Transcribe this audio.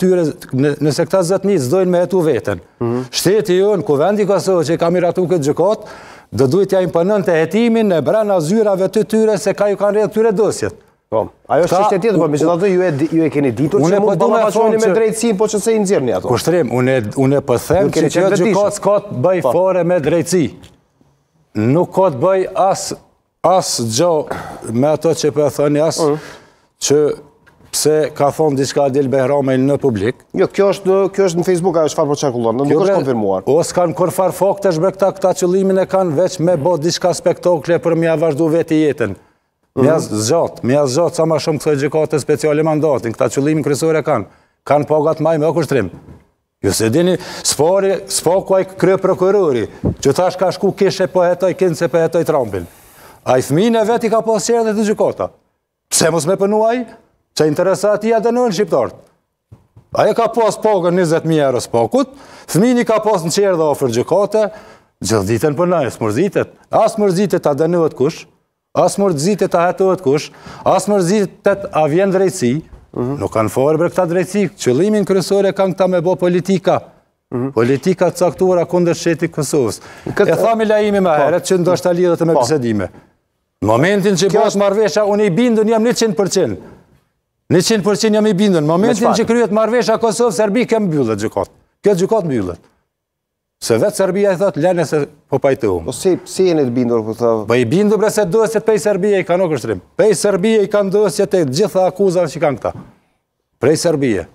tyre, nëse këta zëtni zdojnë me etu vetën. Mhm. Shteti jo në kuvendi Kosovë që i kam i ratu këtë gjëkot, dhe duhet ja imponën të jetimin në brana zyrave të tyre se ka ju kanë redhë tyre dosjet. Po, ajo është qështë tjetë, po me që të dhe ju e keni ditur që mund të balafashoni me drejtsin, po që se i nëzirni ato. Kushtrim, unë e pëthem po që që gjëkot s'ka të bëj po. fore me drejtsi. Nuk ka të bëj asë gjo me ato që pëthoni mhm. që pse ka thonë diska Adil Behramel në publik. Jo, kjo është, kjo është në Facebook, ajo është farë për qakullon, nuk është konfirmuar. O s'kanë kur farë fokë të shbre këta, këta qëllimin e kanë veç me bo diska spektokle për mja vazhdu veti jetën. Mja mhm. zxot, mja zxot, sa ma shumë këtë gjikate speciali mandatin, këta qëllimin kërësore kanë, kanë pagat maj me okushtrim. Ju jo, se dini, spori, spoku a krye prokurori, që thash ka shku kishe pëhetoj, po kinë se pëhetoj po Trumpin. A i fmine veti ka posjerë dhe të gjikota. Pse mos me pënuaj? që interesat i atë nënë shqiptartë. Aja ka pas pagën 20.000 euro s'pakut, fëmini ka pas në qerë dhe ofër gjukate, gjithë ditën për nëjë, smërzitet, asë mërzitet a adenuat kush, asë mërzitet a ahetuat kush, asë mërzitet a vjen drejtësi, mhm. nuk kanë forë për këta drejtësi, qëllimin kërësore kanë këta me bo politika, mhm. politika të caktuar a kunder shetit Kosovës. E thami lajimi po. me heret që ndo po. është ta lidhët e me pësedime. Në momentin që bësë marvesha, unë i bindu një jam 100%, Në 100% jam i bindën. Momentin që kryet marvesha Kosovë, Serbi kemë bjullet gjukat. Këtë gjukat bjullet. Se vetë Serbia i thotë, lene se po pajtë umë. Po si, si jenit bindur, po thotë? Po i bindur, bre se të pej Serbia i ka nuk është Pej Serbia i ka në se e gjitha akuzat që kanë këta. Prej Serbia.